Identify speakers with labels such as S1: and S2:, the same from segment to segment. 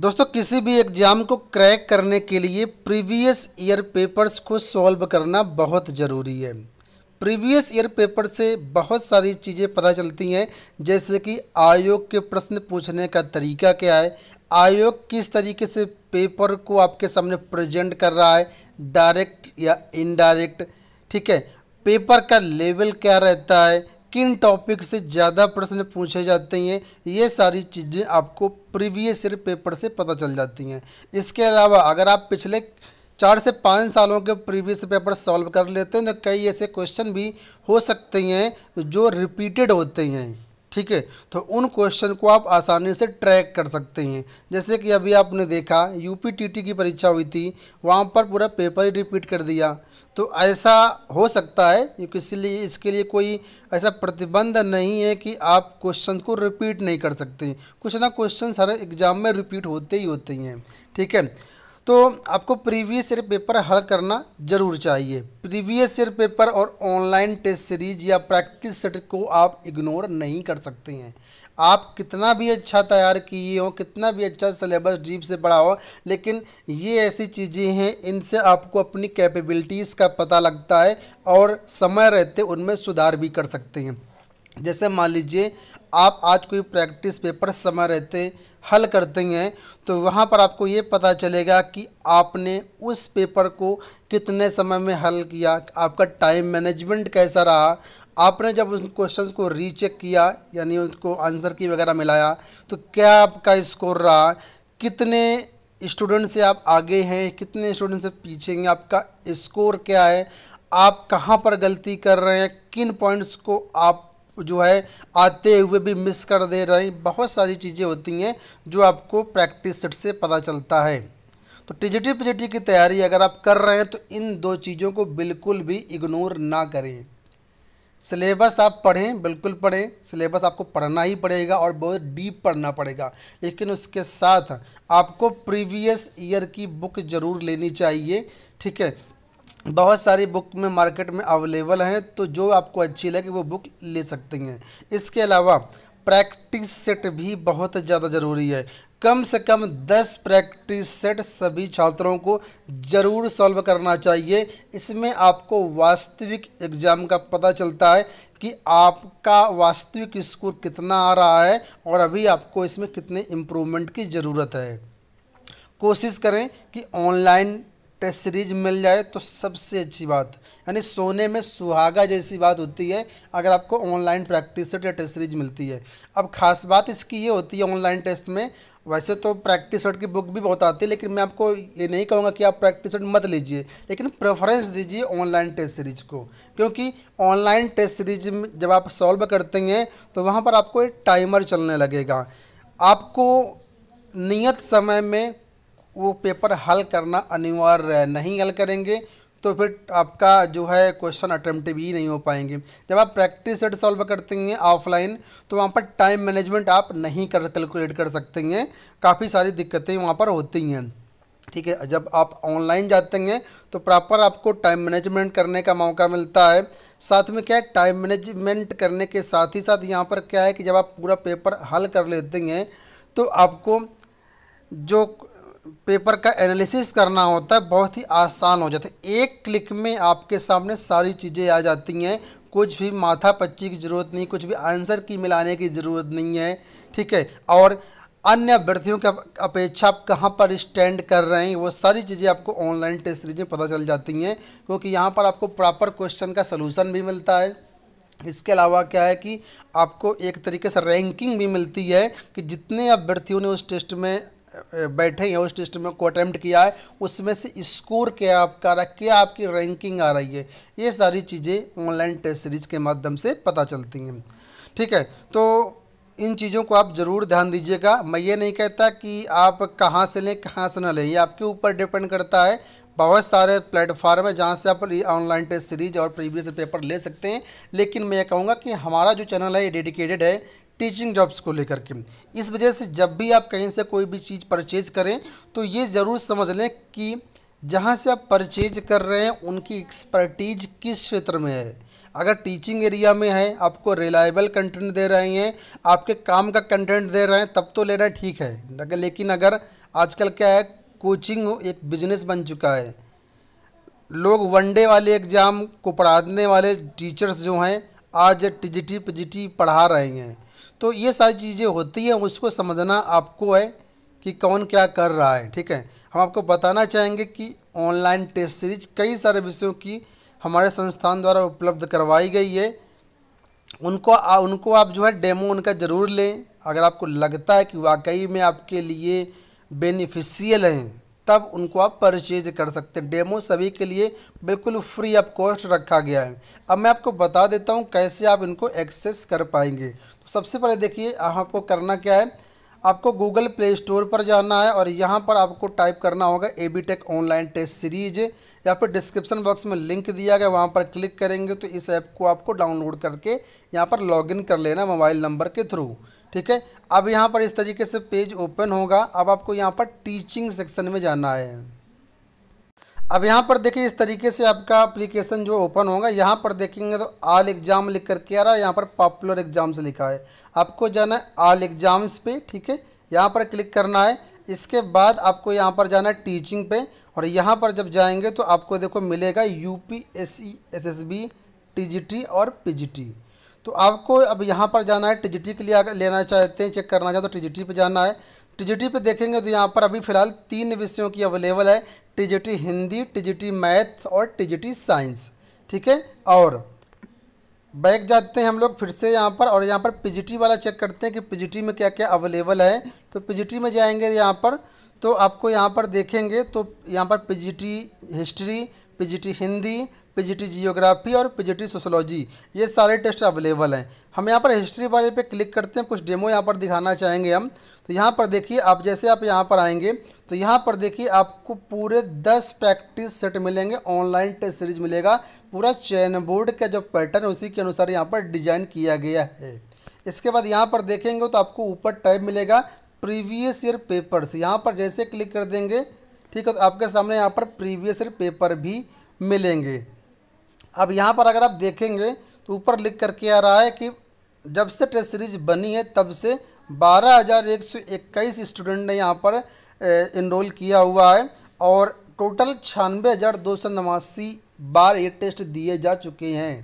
S1: दोस्तों किसी भी एग्ज़ाम को क्रैक करने के लिए प्रीवियस ईयर पेपर्स को सॉल्व करना बहुत ज़रूरी है प्रीवियस ईयर पेपर से बहुत सारी चीज़ें पता चलती हैं जैसे कि आयोग के प्रश्न पूछने का तरीका क्या है आयोग किस तरीके से पेपर को आपके सामने प्रेजेंट कर रहा है डायरेक्ट या इनडायरेक्ट ठीक है पेपर का लेवल क्या रहता है किन टॉपिक से ज़्यादा प्रश्न पूछे जाते हैं ये सारी चीज़ें आपको प्रीवियस ईयर पेपर से पता चल जाती हैं इसके अलावा अगर आप पिछले चार से पाँच सालों के प्रीवियस पेपर सॉल्व कर लेते हैं तो कई ऐसे क्वेश्चन भी हो सकते हैं जो रिपीटेड होते हैं ठीक है तो उन क्वेश्चन को आप आसानी से ट्रैक कर सकते हैं जैसे कि अभी आपने देखा यूपीटीटी की परीक्षा हुई थी वहाँ पर पूरा पेपर ही रिपीट कर दिया तो ऐसा हो सकता है इसलिए इसके लिए कोई ऐसा प्रतिबंध नहीं है कि आप क्वेश्चन को रिपीट नहीं कर सकते कुछ ना क्वेश्चन हर एग्ज़ाम में रिपीट होते ही होते ही हैं ठीक है तो आपको प्रीवियस ईयर पेपर हल करना जरूर चाहिए प्रीवियस ईयर पेपर और ऑनलाइन टेस्ट सीरीज या प्रैक्टिस सेट को आप इग्नोर नहीं कर सकते हैं आप कितना भी अच्छा तैयार किए हो कितना भी अच्छा सिलेबस डीप से पढ़ा हो लेकिन ये ऐसी चीज़ें हैं इनसे आपको अपनी कैपेबिलिटीज़ का पता लगता है और समय रहते उनमें सुधार भी कर सकते हैं जैसे मान लीजिए आप आज कोई प्रैक्टिस पेपर समय रहते हल करते हैं तो वहाँ पर आपको ये पता चलेगा कि आपने उस पेपर को कितने समय में हल किया आपका टाइम मैनेजमेंट कैसा रहा आपने जब उन क्वेश्चन को रीचेक किया यानी उनको आंसर की वगैरह मिलाया तो क्या आपका स्कोर रहा कितने स्टूडेंट से आप आगे हैं कितने स्टूडेंट से पीछे हैं आपका स्कोर क्या है आप कहाँ पर गलती कर रहे हैं किन पॉइंट्स को आप जो है आते हुए भी मिस कर दे रहे हैं बहुत सारी चीज़ें होती हैं जो आपको प्रैक्टिस सेट से पता चलता है तो टीजीटी पीजीटी की तैयारी अगर आप कर रहे हैं तो इन दो चीज़ों को बिल्कुल भी इग्नोर ना करें सिलेबस आप पढ़ें बिल्कुल पढ़ें सिलेबस आपको पढ़ना ही पड़ेगा और बहुत डीप पढ़ना पड़ेगा लेकिन उसके साथ आपको प्रीवियस ईयर की बुक ज़रूर लेनी चाहिए ठीक है बहुत सारी बुक में मार्केट में अवेलेबल हैं तो जो आपको अच्छी लगे वो बुक ले सकते हैं इसके अलावा प्रैक्टिस सेट भी बहुत ज़्यादा ज़रूरी है कम से कम 10 प्रैक्टिस सेट सभी छात्रों को ज़रूर सॉल्व करना चाहिए इसमें आपको वास्तविक एग्ज़ाम का पता चलता है कि आपका वास्तविक स्कोर कितना आ रहा है और अभी आपको इसमें कितने इम्प्रूवमेंट की ज़रूरत है कोशिश करें कि ऑनलाइन टेस्ट सीरीज मिल जाए तो सबसे अच्छी बात यानी सोने में सुहागा जैसी बात होती है अगर आपको ऑनलाइन प्रैक्टिस सेट या टेस्ट सीरीज मिलती है अब खास बात इसकी ये होती है ऑनलाइन टेस्ट में वैसे तो प्रैक्टिस सेट की बुक भी बहुत आती है लेकिन मैं आपको ये नहीं कहूँगा कि आप प्रैक्टिस सेट मत लीजिए लेकिन प्रेफरेंस दीजिए ऑनलाइन टेस्ट सीरीज को क्योंकि ऑनलाइन टेस्ट सीरीज में जब आप सॉल्व करते हैं तो वहाँ पर आपको एक टाइमर चलने लगेगा आपको नियत समय में वो पेपर हल करना अनिवार्य है नहीं हल करेंगे तो फिर आपका जो है क्वेश्चन अटेम्प्टिव ही नहीं हो पाएंगे जब आप प्रैक्टिस सेट सॉल्व करते हैं ऑफलाइन तो वहाँ पर टाइम मैनेजमेंट आप नहीं कर कैलकुलेट कर सकते हैं काफ़ी सारी दिक्कतें वहाँ पर होती हैं ठीक है जब आप ऑनलाइन जाते हैं तो प्रॉपर आपको टाइम मैनेजमेंट करने का मौका मिलता है साथ में क्या है टाइम मैनेजमेंट करने के साथ ही साथ यहाँ पर क्या है कि जब आप पूरा पेपर हल कर लेते हैं तो आपको जो पेपर का एनालिसिस करना होता है बहुत ही आसान हो जाता है एक क्लिक में आपके सामने सारी चीज़ें आ जाती हैं कुछ भी माथा पच्ची की ज़रूरत नहीं कुछ भी आंसर की मिलाने की ज़रूरत नहीं है ठीक है और अन्य अभ्यर्थियों के अपेक्षा आप कहाँ पर स्टैंड कर रहे हैं वो सारी चीज़ें आपको ऑनलाइन टेस्ट सीरीज में पता चल जाती हैं क्योंकि यहाँ पर आपको प्रॉपर क्वेश्चन का सलूशन भी मिलता है इसके अलावा क्या है कि आपको एक तरीके से रैंकिंग भी मिलती है कि जितने अभ्यर्थियों ने उस टेस्ट में बैठे हैं उस टेस्ट में को अटैम्प्ट किया है उसमें से स्कोर क्या आपका आ रहा है क्या आपकी रैंकिंग आ रही है ये सारी चीज़ें ऑनलाइन टेस्ट सीरीज के माध्यम से पता चलती हैं ठीक है तो इन चीज़ों को आप ज़रूर ध्यान दीजिएगा मैं ये नहीं कहता कि आप कहाँ से लें कहाँ से ना लें ये आपके ऊपर डिपेंड करता है बहुत सारे प्लेटफार्म है जहाँ से आप ऑनलाइन टेस्ट सीरीज और प्रीवियस पेपर ले सकते हैं लेकिन मैं ये कहूँगा कि हमारा जो चैनल है ये डेडिकेटेड है टीचिंग जॉब्स को लेकर के इस वजह से जब भी आप कहीं से कोई भी चीज़ परचेज करें तो ये ज़रूर समझ लें कि जहाँ से आप परचेज कर रहे हैं उनकी एक्सपर्टीज किस क्षेत्र में है अगर टीचिंग एरिया में है आपको रिलायबल कंटेंट दे रहे हैं आपके काम का कंटेंट दे रहे हैं तब तो लेना ठीक है लेकिन अगर आजकल क्या है कोचिंग एक बिजनेस बन चुका है लोग वनडे वाले एग्ज़ाम को पढ़ाने वाले टीचर्स जो हैं आज टिजिटी पिजिटी पढ़ा रहे हैं तो ये सारी चीज़ें होती हैं उसको समझना आपको है कि कौन क्या कर रहा है ठीक है हम आपको बताना चाहेंगे कि ऑनलाइन टेस्ट सीरीज कई सारे विषयों की हमारे संस्थान द्वारा उपलब्ध करवाई गई है उनको आ, उनको आप जो है डेमो उनका ज़रूर लें अगर आपको लगता है कि वाकई में आपके लिए बेनिफिशियल हैं तब उनको आप परचेज कर सकते हैं डेमो सभी के लिए बिल्कुल फ्री ऑफ कॉस्ट रखा गया है अब मैं आपको बता देता हूँ कैसे आप इनको एक्सेस कर पाएंगे सबसे पहले देखिए आपको करना क्या है आपको गूगल प्ले स्टोर पर जाना है और यहाँ पर आपको टाइप करना होगा A B tech online test series या फिर डिस्क्रिप्शन बॉक्स में लिंक दिया गया वहाँ पर क्लिक करेंगे तो इस ऐप को आपको डाउनलोड करके यहाँ पर लॉगिन कर लेना मोबाइल नंबर के थ्रू ठीक है अब यहाँ पर इस तरीके से पेज ओपन होगा अब आपको यहाँ पर टीचिंग सेक्शन में जाना है अब यहाँ पर देखिए इस तरीके से आपका अप्लीकेशन जो ओपन होगा यहाँ पर देखेंगे तो आल एग्ज़ाम लिख करके आ रहा है यहाँ पर पॉपुलर एग्ज़ाम से लिखा है आपको जाना है आल एग्ज़ाम्स पे ठीक है यहाँ पर क्लिक करना है इसके बाद आपको यहाँ पर जाना है टीचिंग पे और यहाँ पर जब जाएंगे तो आपको देखो मिलेगा U P S E S S B T G T और पी जी टी तो आपको अब यहाँ पर जाना है टी जी टी के लिए अगर लेना चाहते हैं चेक करना चाहते हैं तो टी जी टी पर जाना है टी जी टी पर देखेंगे तो यहाँ पर अभी फ़िलहाल तीन विषयों की अवेलेबल है टीजीटी हिंदी टीजीटी मैथ्स और टीजीटी साइंस ठीक है और बैक जाते हैं हम लोग फिर से यहाँ पर और यहाँ पर पीजीटी वाला चेक करते हैं कि पीजीटी में क्या क्या अवेलेबल है तो पीजीटी में जाएंगे यहाँ पर तो आपको यहाँ पर देखेंगे तो यहाँ पर PGT history PGT Hindi PGT geography और पीजीटी सोशोलॉजी ये सारे टेस्ट अवेलेबल हैं हम यहाँ पर हिस्ट्री वाले पे क्लिक करते हैं कुछ डेमो यहाँ पर दिखाना चाहेंगे हम तो यहाँ पर देखिए आप जैसे आप यहाँ पर आएंगे तो यहाँ पर देखिए आपको पूरे दस प्रैक्टिस सेट मिलेंगे ऑनलाइन टेस्ट सीरीज मिलेगा पूरा चैन बोर्ड का जो पैटर्न उसी के अनुसार यहाँ पर डिजाइन किया गया है इसके बाद यहाँ पर देखेंगे तो आपको ऊपर टाइप मिलेगा प्रीवियस ईयर पेपर्स यहाँ पर जैसे क्लिक कर देंगे ठीक है तो आपके सामने यहाँ पर प्रीवियस ईयर पेपर भी मिलेंगे अब यहाँ पर अगर आप देखेंगे तो ऊपर लिख करके आ रहा है कि जब से टेस्ट सीरीज बनी है तब से बारह हज़ार एक सौ इक्कीस स्टूडेंट ने यहाँ पर इनरोल किया हुआ है और टोटल छियानवे हज़ार दो सौ नवासी बार ये टेस्ट दिए जा चुके हैं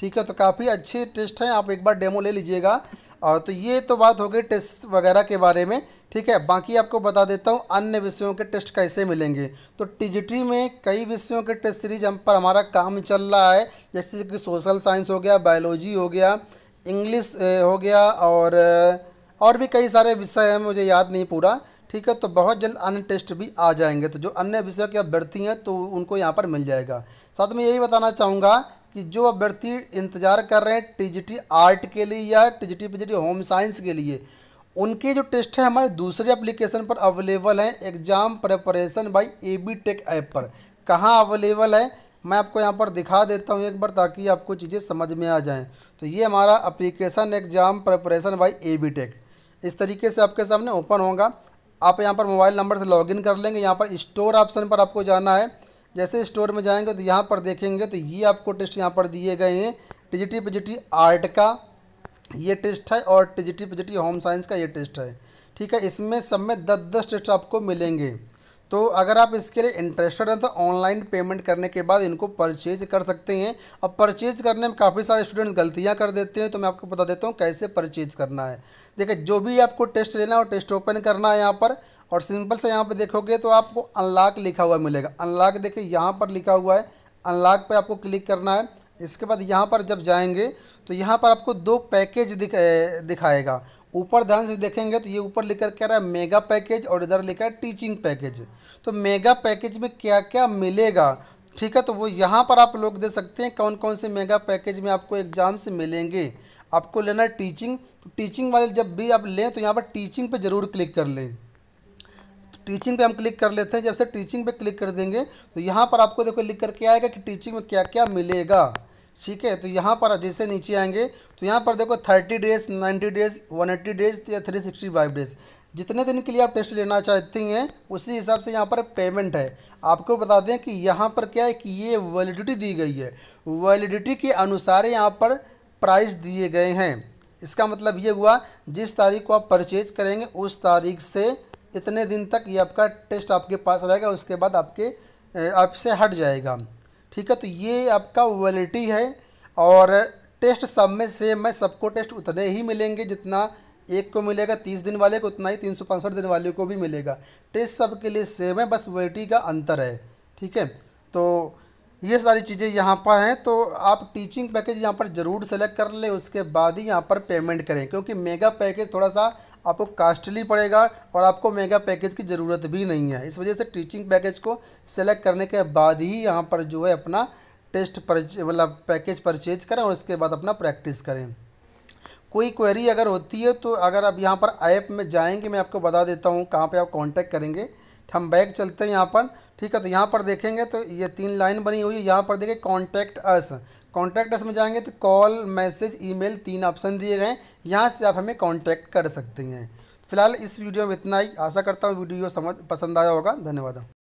S1: ठीक है तो काफ़ी अच्छे टेस्ट हैं आप एक बार डेमो ले लीजिएगा और तो ये तो बात हो गई टेस्ट वगैरह के बारे में ठीक है बाकी आपको बता देता हूँ अन्य विषयों के टेस्ट कैसे मिलेंगे तो टिजिटी में कई विषयों के टेस्ट सीरीज हम पर हमारा काम चल रहा है जैसे कि सोशल साइंस हो गया बायोलॉजी हो गया इंग्लिश हो गया और और भी कई सारे विषय हैं मुझे याद नहीं पूरा ठीक है तो बहुत जल्द अन्य टेस्ट भी आ जाएंगे तो जो अन्य विषय के अभ्यर्थी हैं तो उनको यहाँ पर मिल जाएगा साथ में यही बताना चाहूँगा कि जो अभ्यर्थी इंतजार कर रहे हैं टीजीटी आर्ट के लिए या टीजीटी पीजीटी होम साइंस के लिए उनके जो टेस्ट हैं हमारे दूसरे एप्लीकेशन पर अवेलेबल हैं exam preparation by A B tech app पर कहाँ अवेलेबल है मैं आपको यहाँ पर दिखा देता हूँ एक बार ताकि आपको चीज़ें समझ में आ जाएँ तो ये हमारा application exam preparation by A B tech इस तरीके से आपके सामने ओपन होगा आप यहाँ पर मोबाइल नंबर से लॉगिन कर लेंगे यहाँ पर स्टोर ऑप्शन पर आपको जाना है जैसे स्टोर में जाएंगे तो यहाँ पर देखेंगे तो ये आपको टेस्ट यहाँ पर दिए गए हैं टिजिटी पिजिटी आर्ट का ये टेस्ट है और टिजिटी पिजिटी होम साइंस का ये टेस्ट है ठीक है इसमें सब में दस दस टेस्ट आपको मिलेंगे तो अगर आप इसके लिए इंटरेस्टेड हैं तो ऑनलाइन पेमेंट करने के बाद इनको परचेज कर सकते हैं और परचेज करने में काफ़ी सारे स्टूडेंट गलतियां कर देते हैं तो मैं आपको बता देता हूँ कैसे परचेज करना है देखिए जो भी आपको टेस्ट लेना हो टेस्ट ओपन करना है यहाँ पर और सिंपल से यहाँ पर देखोगे तो आपको अनलॉक लिखा हुआ मिलेगा अनलॉक देखिए यहाँ पर लिखा हुआ है अनलॉक पर आपको क्लिक करना है इसके बाद यहाँ पर जब जाएंगे तो यहाँ पर आपको दो पैकेज दिख दिखाएगा ऊपर ध्यान से देखेंगे तो ये ऊपर लिखकर कह रहा है मेगा पैकेज और इधर लिखा है टीचिंग पैकेज तो मेगा पैकेज में क्या क्या मिलेगा ठीक है तो वो यहाँ पर आप लोग दे सकते हैं कौन कौन से मेगा पैकेज में आपको एग्ज़ाम से मिलेंगे आपको लेना है टीचिंग तो टीचिंग वाले जब भी आप लें तो यहाँ पर टीचिंग पे ज़रूर क्लिक कर लें तो टीचिंग पे हम क्लिक कर लेते हैं जब से टीचिंग पे क्लिक कर देंगे तो यहाँ पर आपको देखो लिख करके आएगा कि टीचिंग में क्या क्या मिलेगा ठीक है तो यहाँ पर जैसे नीचे आएंगे तो यहाँ पर देखो thirty days ninety days one eighty days या थ्री सिक्सटी फाइव डेज जितने दिन के लिए आप टेस्ट लेना चाहते हैं उसी हिसाब से यहाँ पर पेमेंट है आपको बता दें कि यहाँ पर क्या है कि ये वैलिडिटी दी गई है वैलिडिटी के अनुसार यहाँ पर प्राइस दिए गए हैं इसका मतलब ये हुआ जिस तारीख को आप परचेज करेंगे उस तारीख से इतने दिन तक ये आपका टेस्ट आपके पास रहेगा उसके बाद आपके आपसे हट जाएगा ठीक है तो ये आपका वैलिटी है और टेस्ट सब में से मैं सबको टेस्ट उतने ही मिलेंगे जितना एक को मिलेगा तीस दिन वाले को उतना ही तीन सौ पैंसठ दिन वाले को भी मिलेगा टेस्ट सब के लिए सेम है बस वैलिटी का अंतर है ठीक है तो ये सारी चीज़ें यहाँ पर हैं तो आप टीचिंग पैकेज यहाँ पर ज़रूर सेलेक्ट कर लें उसके बाद ही यहाँ पर पेमेंट करें क्योंकि मेगा पैकेज थोड़ा सा आपको कास्टली पड़ेगा और आपको मेगा पैकेज की ज़रूरत भी नहीं है इस वजह से टीचिंग पैकेज को सेलेक्ट करने के बाद ही यहाँ पर जो है अपना टेस्ट मतलब पैकेज परचेज करें और उसके बाद अपना प्रैक्टिस करें कोई क्वेरी अगर होती है तो अगर आप यहाँ पर ऐप में जाएंगे मैं आपको बता देता हूँ कहाँ पर आप कॉन्टैक्ट करेंगे हम बैग चलते हैं यहाँ पर ठीक है तो यहाँ पर देखेंगे तो ये तीन लाइन बनी हुई है यहाँ पर देखिए कॉन्टैक्ट अस कॉन्टैक्ट अस में जाएंगे तो कॉल मैसेज ईमेल तीन ऑप्शन दिए गए यहाँ से आप हमें कॉन्टैक्ट कर सकते हैं फिलहाल इस वीडियो में इतना ही आशा करता हूँ वीडियो समझ पसंद आया होगा धन्यवाद